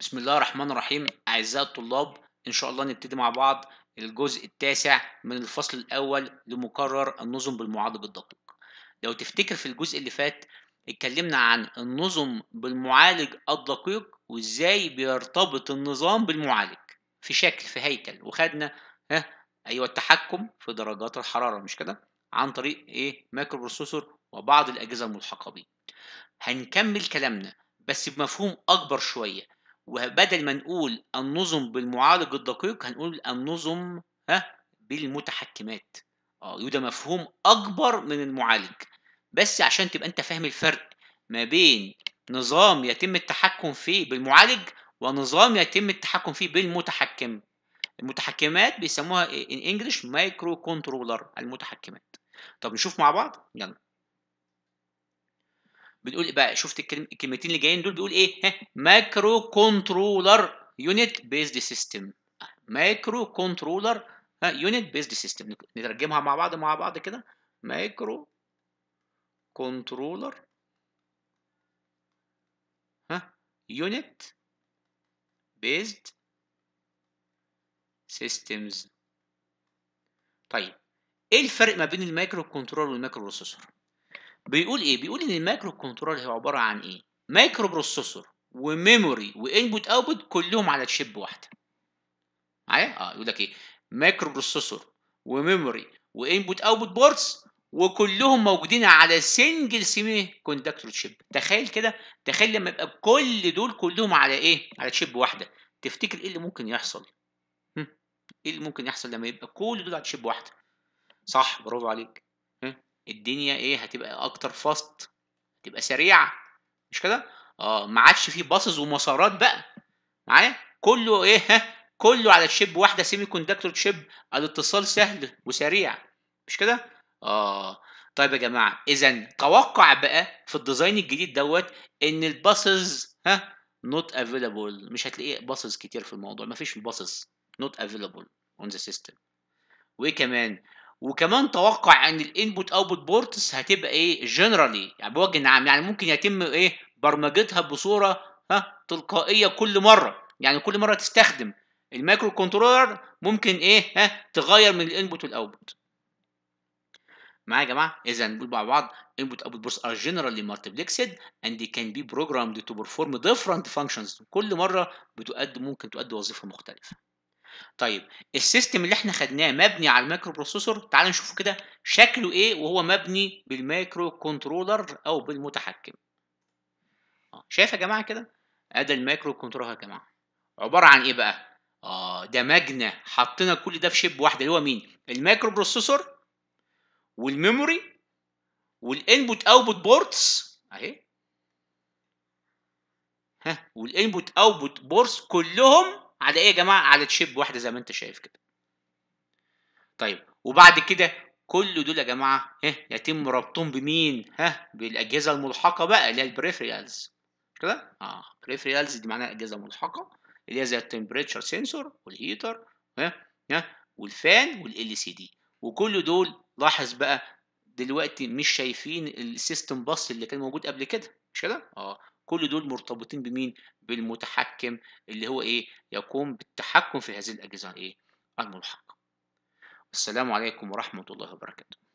بسم الله الرحمن الرحيم أعزائي الطلاب إن شاء الله نبتدي مع بعض الجزء التاسع من الفصل الأول لمقرر النظم بالمعادل الدقيق لو تفتكر في الجزء اللي فات اتكلمنا عن النظم بالمعالج الدقيق وإزاي بيرتبط النظام بالمعالج في شكل في هيكل وخدنا ها أيوة التحكم في درجات الحرارة مش كده عن طريق إيه مايكرو بروسيسور وبعض الأجهزة الملحقة بيه هنكمل كلامنا بس بمفهوم أكبر شوية وبدل ما نقول النظم بالمعالج الدقيق هنقول النظم ها بالمتحكمات اه وده مفهوم اكبر من المعالج بس عشان تبقى انت فاهم الفرق ما بين نظام يتم التحكم فيه بالمعالج ونظام يتم التحكم فيه بالمتحكم المتحكمات بيسموها ان انجلش مايكرو كنترولر المتحكمات طب نشوف مع بعض يلا بنقول إيه بقى شفت الكلمتين اللي جايين دول بيقول ايه ها ماكرو كنترولر يونت بيزد سيستم مايكرو كنترولر ها يونت بيزد سيستم نترجمها مع بعض مع بعض كده مايكرو كنترولر ها يونت بيزد سيستمز طيب ايه الفرق ما بين المايكرو كنترولر والمايكرو بروسيسور بيقول ايه بيقول ان المايكرو كنترول هي عباره عن ايه مايكرو بروسيسور وميموري وانبوت اوتبوت كلهم على تشيب واحده معايا اه يقول لك ايه مايكرو بروسيسور وميموري وانبوت اوتبوت بورتس وكلهم موجودين على سنجل سيمي كوندكتور تشيب تخيل كده تخيل لما يبقى كل دول كلهم على ايه على تشيب واحده تفتكر ايه اللي ممكن يحصل ايه اللي ممكن يحصل لما يبقى كل دول على تشيب واحده صح برافو عليك الدنيا ايه هتبقى اكتر فاست هتبقى سريعه مش كده اه ما عادش في باصز ومسارات بقى معايا كله ايه ها كله على تشيب واحده سيمي كوندكتور تشيب الاتصال سهل وسريع مش كده اه طيب يا جماعه اذا توقع بقى في الديزاين الجديد دوت ان الباصز ها نوت افيلابل مش هتلاقي باصز كتير في الموضوع مفيش باصز نوت افيلابل اون ذا سيستم وكمان وكمان توقع ان الانبوت اوتبوت بورتس هتبقى ايه جنرالي يعني بوجه عام يعني ممكن يتم ايه برمجتها بصوره ها تلقائيه كل مره يعني كل مره تستخدم المايكرو كنترولر ممكن ايه ها تغير من الانبوت والاوتبوت معايا يا جماعه اذا نقول مع بعض انبوت اوتبوت بورتس ار جنرالي مالتيبلكسد اند كان بي بروجرامد تو بيرفورم ديفرنت فانكشنز كل مره بتؤدي ممكن تؤدي وظيفه مختلفه طيب السيستم اللي احنا خدناه مبني على المايكرو بروسيسور تعال نشوفه كده شكله ايه وهو مبني بالمايكرو كنترولر او بالمتحكم آه، شايف يا جماعه كده ادي المايكرو كنترولر يا جماعه عباره عن ايه بقى اه دمجنا حطينا كل ده في شيب واحده اللي هو مين المايكرو بروسيسور والميموري والانبوت اوتبوت بورتس اهي ها والانبوت اوتبوت بورتس كلهم على ايه يا جماعه على تشيب واحده زي ما انت شايف كده طيب وبعد كده كل دول يا جماعه ها يتم ربطهم بمين ها بالاجهزه الملحقه بقى اللي هي البريفريالز كده اه بريفريالز دي معناها اجهزه ملحقه اللي هي زي التمبريتشر سنسور والهيتر ها ها والفان والال سي دي وكل دول لاحظ بقى دلوقتي مش شايفين السيستم باص اللي كان موجود قبل كده مش كده اه كل دول مرتبطين بمين بالمتحكم اللي هو ايه يقوم بالتحكم في هذه الاجهزه الايه الملحقه السلام عليكم ورحمه الله وبركاته